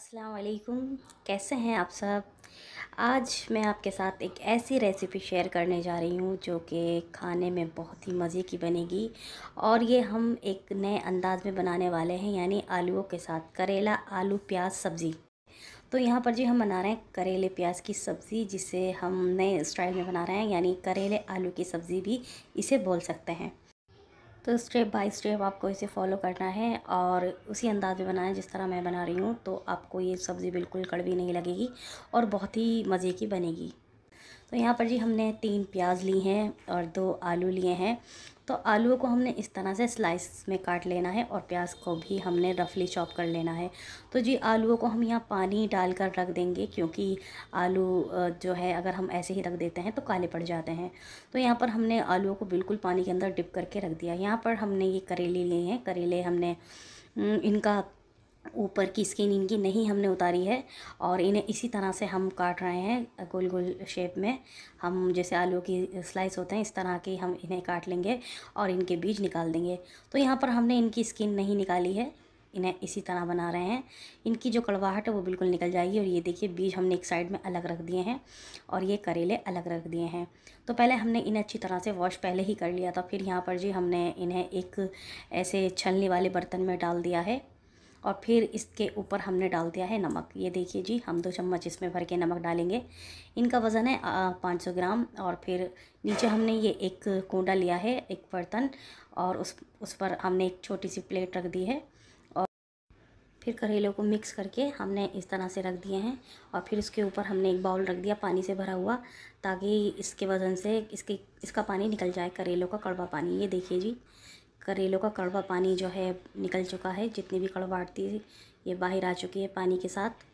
अस्सलाम वालेकुम कैसे हैं आप सब आज मैं आपके साथ एक ऐसी रेसिपी शेयर करने जा रही हूँ जो कि खाने में बहुत ही मज़े की बनेगी और ये हम एक नए अंदाज में बनाने वाले हैं यानी आलूओं के साथ करेला आलू प्याज सब्ज़ी तो यहाँ पर जी हम बना रहे हैं करेले प्याज की सब्ज़ी जिसे हम नए स्टाइल में बना रहे हैं यानी करेले आलू की सब्ज़ी भी इसे बोल सकते हैं तो स्टेप बाय स्टेप आपको इसे फॉलो करना है और उसी अंदाज में बनाएं है जिस तरह मैं बना रही हूँ तो आपको ये सब्ज़ी बिल्कुल कड़वी नहीं लगेगी और बहुत ही मज़े की बनेगी तो यहाँ पर जी हमने तीन प्याज ली हैं और दो आलू लिए हैं तो आलू को हमने इस तरह से स्लाइस में काट लेना है और प्याज को भी हमने रफली चॉप कर लेना है तो जी आलुओं को हम यहाँ पानी डाल कर रख देंगे क्योंकि आलू जो है अगर हम ऐसे ही रख देते हैं तो काले पड़ जाते हैं तो यहाँ पर हमने आलुओं को बिल्कुल पानी के अंदर डिप करके रख दिया यहाँ पर हमने ये करेले लिए हैं करेले हमने इनका ऊपर की स्किन इनकी नहीं हमने उतारी है और इन्हें इसी तरह से हम काट रहे हैं गोल गोल शेप में हम जैसे आलू की स्लाइस होते हैं इस तरह के हम इन्हें काट लेंगे और इनके बीज निकाल देंगे तो यहाँ पर हमने इनकी स्किन नहीं निकाली है इन्हें इसी तरह बना रहे हैं इनकी जो कड़वाहट है वो बिल्कुल निकल जाएगी और ये देखिए बीज हमने एक साइड में अलग रख दिए हैं और ये करेले अलग रख दिए हैं तो पहले हमने इन्हें अच्छी तरह से वॉश पहले ही कर लिया था फिर यहाँ पर जी हमने इन्हें एक ऐसे छलने वाले बर्तन में डाल दिया है और फिर इसके ऊपर हमने डाल दिया है नमक ये देखिए जी हम दो चम्मच इसमें भर के नमक डालेंगे इनका वज़न है पाँच सौ ग्राम और फिर नीचे हमने ये एक कोंडा लिया है एक बर्तन और उस उस पर हमने एक छोटी सी प्लेट रख दी है और फिर करेलों को मिक्स करके हमने इस तरह से रख दिए हैं और फिर उसके ऊपर हमने एक बाउल रख दिया पानी से भरा हुआ ताकि इसके वज़न से इसके इसका पानी निकल जाए करेलों का कड़वा पानी ये देखिए जी करेलों का कड़वा पानी जो है निकल चुका है जितनी भी कड़वाहट थी ये बाहर आ चुकी है पानी के साथ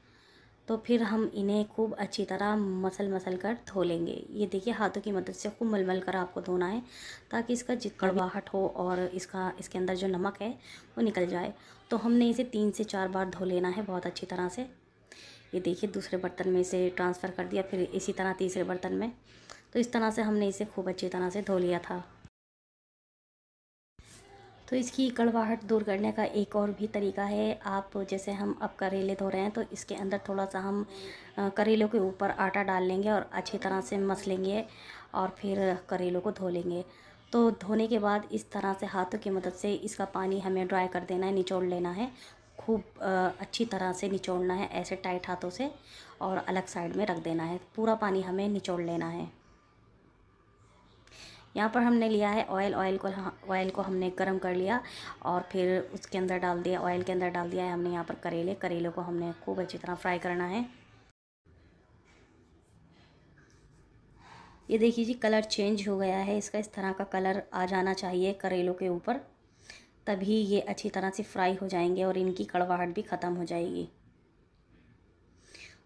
तो फिर हम इन्हें खूब अच्छी तरह मसल मसल कर धो लेंगे ये देखिए हाथों की मदद से खूब मलमल कर आपको धोना है ताकि इसका जित कड़वाहट हो और इसका इसके अंदर जो नमक है वो निकल जाए तो हमने इसे तीन से चार बार धो लेना है बहुत अच्छी तरह से ये देखिए दूसरे बर्तन में इसे ट्रांसफ़र कर दिया फिर इसी तरह तीसरे बर्तन में तो इस तरह से हमने इसे खूब अच्छी तरह से धो लिया था तो इसकी कड़वाहट दूर करने का एक और भी तरीका है आप जैसे हम अब करेले धो रहे हैं तो इसके अंदर थोड़ा सा हम करेलों के ऊपर आटा डाल लेंगे और अच्छी तरह से मस लेंगे और फिर करेलों को धो लेंगे तो धोने के बाद इस तरह से हाथों की मदद से इसका पानी हमें ड्राई कर देना है निचोड़ लेना है खूब अच्छी तरह से निचोड़ना है ऐसे टाइट हाथों से और अलग साइड में रख देना है पूरा पानी हमें निचोड़ लेना है यहाँ पर हमने लिया है ऑयल ऑयल को ऑयल को हमने गर्म कर लिया और फिर उसके अंदर डाल दिया ऑयल के अंदर डाल दिया है हमने यहाँ पर करेले करेले को हमने खूब अच्छी तरह फ्राई करना है ये देखिए जी कलर चेंज हो गया है इसका इस तरह का कलर आ जाना चाहिए करेलों के ऊपर तभी ये अच्छी तरह से फ्राई हो जाएंगे और इनकी कड़वाहट भी ख़त्म हो जाएगी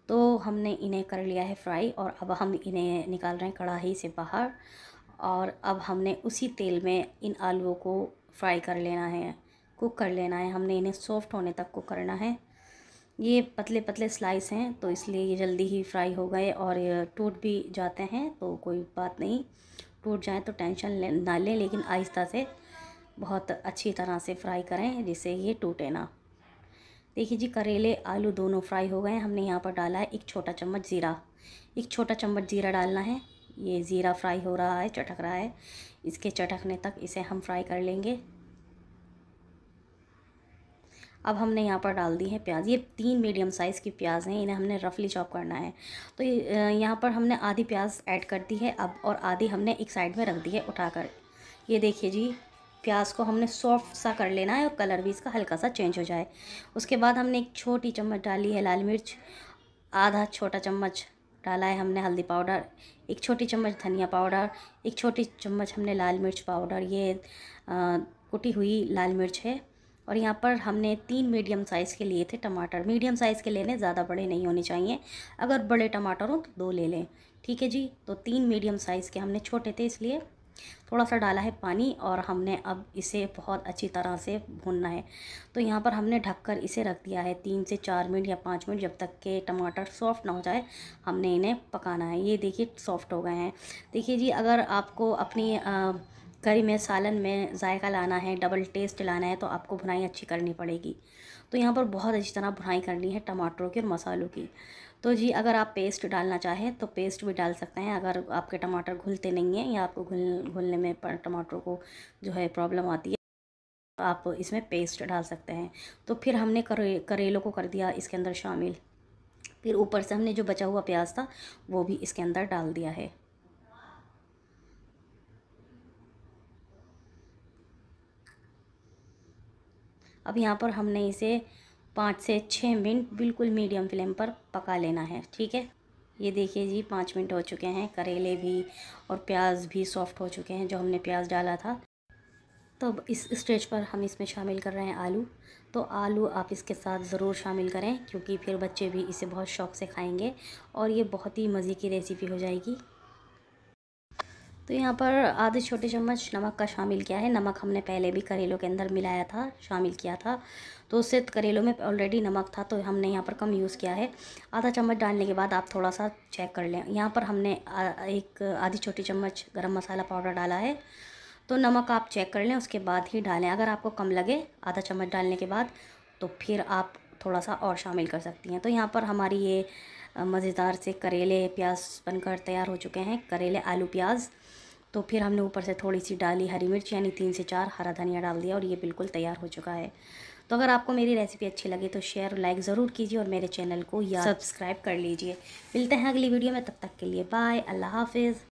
तो हमने इन्हें कर लिया है फ्राई और अब हम इन्हें निकाल रहे हैं कढ़ाई से बाहर और अब हमने उसी तेल में इन आलुओं को फ्राई कर लेना है कुक कर लेना है हमने इन्हें सॉफ्ट होने तक कुक करना है ये पतले पतले स्लाइस हैं तो इसलिए ये जल्दी ही फ्राई हो गए और टूट भी जाते हैं तो कोई बात नहीं टूट जाए तो टेंशन ले, ना लें लेकिन आहिस्ता से बहुत अच्छी तरह से फ्राई करें जिससे ये टूटे ना देखिए जी करेले आलू दोनों फ्राई हो गए हमने यहाँ पर डाला है एक छोटा चम्मच ज़ीरा एक छोटा चम्मच ज़ीरा डालना है ये ज़ीरा फ्राई हो रहा है चटक रहा है इसके चटकने तक इसे हम फ्राई कर लेंगे अब हमने यहाँ पर डाल दी है प्याज ये तीन मीडियम साइज़ की प्याज हैं इन्हें हमने रफली चॉप करना है तो यहाँ पर हमने आधी प्याज ऐड कर दी है अब और आधी हमने एक साइड में रख दी है उठाकर ये देखिए जी प्याज को हमने सॉफ्ट सा कर लेना है और कलर भी इसका हल्का सा चेंज हो जाए उसके बाद हमने एक छोटी चम्मच डाली है लाल मिर्च आधा छोटा चम्मच डाला है हमने हल्दी पाउडर एक छोटी चम्मच धनिया पाउडर एक छोटी चम्मच हमने लाल मिर्च पाउडर ये कुटी हुई लाल मिर्च है और यहाँ पर हमने तीन मीडियम साइज़ के लिए थे टमाटर मीडियम साइज़ के लेने ज़्यादा बड़े नहीं होने चाहिए अगर बड़े टमाटर हों तो दो ले लें ठीक है जी तो तीन मीडियम साइज़ के हमने छोटे थे इसलिए थोड़ा सा डाला है पानी और हमने अब इसे बहुत अच्छी तरह से भूनना है तो यहाँ पर हमने ढककर इसे रख दिया है तीन से चार मिनट या पाँच मिनट जब तक के टमाटर सॉफ्ट ना हो जाए हमने इन्हें पकाना है ये देखिए सॉफ्ट हो गए हैं देखिए जी अगर आपको अपनी आ, करी में सालन में जायका लाना है डबल टेस्ट लाना है तो आपको भुनाई अच्छी करनी पड़ेगी तो यहाँ पर बहुत अच्छी तरह भुनाई करनी है टमाटरों की और मसालों की तो जी अगर आप पेस्ट डालना चाहें तो पेस्ट भी डाल सकते हैं अगर आपके टमाटर घुलते नहीं हैं या आपको घुल घुलने में टमाटरों को जो है प्रॉब्लम आती है तो आप इसमें पेस्ट डाल सकते हैं तो फिर हमने करे करेलों को कर दिया इसके अंदर शामिल फिर ऊपर से हमने जो बचा हुआ प्याज था वो भी इसके अंदर डाल दिया है अब यहाँ पर हमने इसे पाँच से छः मिनट बिल्कुल मीडियम फ्लेम पर पका लेना है ठीक है ये देखिए जी पाँच मिनट हो चुके हैं करेले भी और प्याज भी सॉफ्ट हो चुके हैं जो हमने प्याज डाला था तो इस स्टेज पर हम इसमें शामिल कर रहे हैं आलू तो आलू आप इसके साथ ज़रूर शामिल करें क्योंकि फिर बच्चे भी इसे बहुत शौक़ से खाएंगे और ये बहुत ही मज़े की रेसिपी हो जाएगी तो यहाँ पर आधे छोटे चम्मच नमक का शामिल किया है नमक हमने पहले भी करेलों के अंदर मिलाया था शामिल किया था तो उससे करेलों में ऑलरेडी नमक था तो हमने यहाँ पर कम यूज़ किया है आधा चम्मच डालने के बाद आप थोड़ा सा चेक कर लें यहाँ पर हमने एक आधी छोटी चम्मच गरम मसाला पाउडर डाला है तो नमक आप चेक कर लें उसके बाद ही डालें अगर आपको कम लगे आधा चम्मच डालने के बाद तो फिर आप थोड़ा सा और शामिल कर सकती हैं तो यहाँ पर हमारी ये मज़ेदार से करेले प्याज बनकर तैयार हो चुके हैं करेले आलू प्याज़ तो फिर हमने ऊपर से थोड़ी सी डाली हरी मिर्च यानी तीन से चार हरा धनिया डाल दिया और ये बिल्कुल तैयार हो चुका है तो अगर आपको मेरी रेसिपी अच्छी लगे तो शेयर लाइक ज़रूर कीजिए और मेरे चैनल को या सब्सक्राइब कर लीजिए मिलते हैं अगली वीडियो में तब तक के लिए बाय अल्लाह हाफिज़